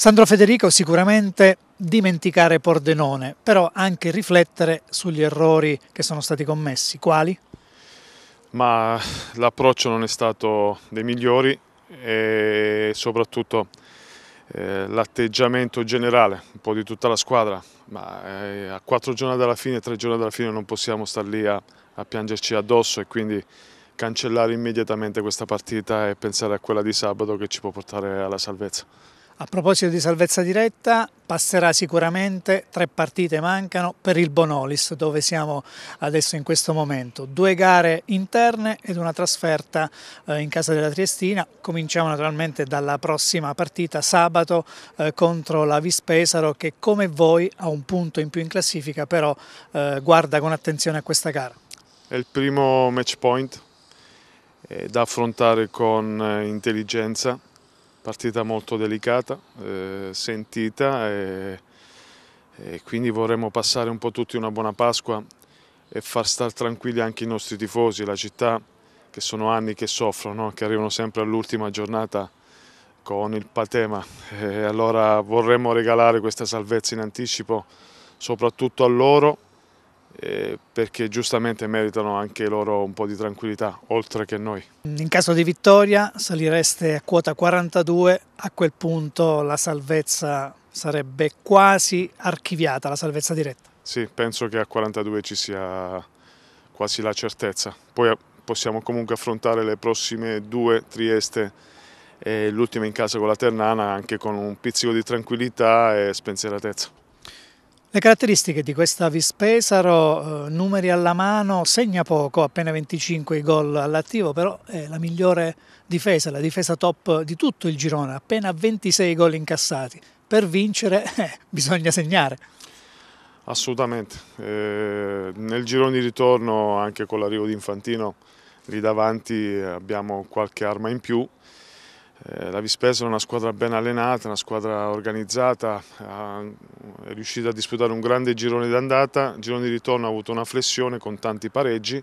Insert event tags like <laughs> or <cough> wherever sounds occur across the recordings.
Sandro Federico sicuramente dimenticare Pordenone, però anche riflettere sugli errori che sono stati commessi. Quali? Ma l'approccio non è stato dei migliori e soprattutto eh, l'atteggiamento generale, un po' di tutta la squadra, ma eh, a quattro giorni dalla fine, tre giorni dalla fine non possiamo star lì a, a piangerci addosso e quindi cancellare immediatamente questa partita e pensare a quella di sabato che ci può portare alla salvezza. A proposito di salvezza diretta, passerà sicuramente, tre partite mancano per il Bonolis, dove siamo adesso in questo momento. Due gare interne ed una trasferta eh, in casa della Triestina. Cominciamo naturalmente dalla prossima partita, sabato, eh, contro la Vispesaro, che come voi ha un punto in più in classifica, però eh, guarda con attenzione a questa gara. È il primo match point eh, da affrontare con eh, intelligenza partita molto delicata, eh, sentita e, e, quindi vorremmo passare un po' tutti una buona Pasqua e far stare tranquilli anche i nostri tifosi, la città che sono anni che soffrono, che arrivano sempre all'ultima giornata con il patema e allora vorremmo regalare questa salvezza in anticipo soprattutto a loro eh, perché giustamente meritano anche loro un po' di tranquillità, oltre che noi. In caso di vittoria salireste a quota 42, a quel punto la salvezza sarebbe quasi archiviata, la salvezza diretta. Sì, penso che a 42 ci sia quasi la certezza. Poi eh, possiamo comunque affrontare le prossime due Trieste e l'ultima in casa con la Ternana anche con un pizzico di tranquillità e spensieratezza. Le caratteristiche di questa Avis Pesaro, eh, numeri alla mano, segna poco, appena 25 gol all'attivo, però è la migliore difesa, la difesa top di tutto il girone, appena 26 gol incassati. Per vincere <laughs> eh, bisogna segnare. Assolutamente, eh, nel girone di ritorno anche con l'arrivo di Infantino lì davanti abbiamo qualche arma in più eh, la Vispesa è una squadra ben allenata, una squadra organizzata, è riuscita a disputare un grande girone d'andata, il girone di ritorno ha avuto una flessione con tanti pareggi,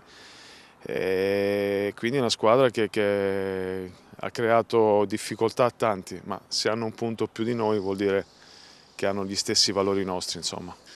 eh, quindi è una squadra che, che, ha creato difficoltà a tanti, ma se hanno un punto più di noi vuol dire che hanno gli stessi valori nostri. Insomma.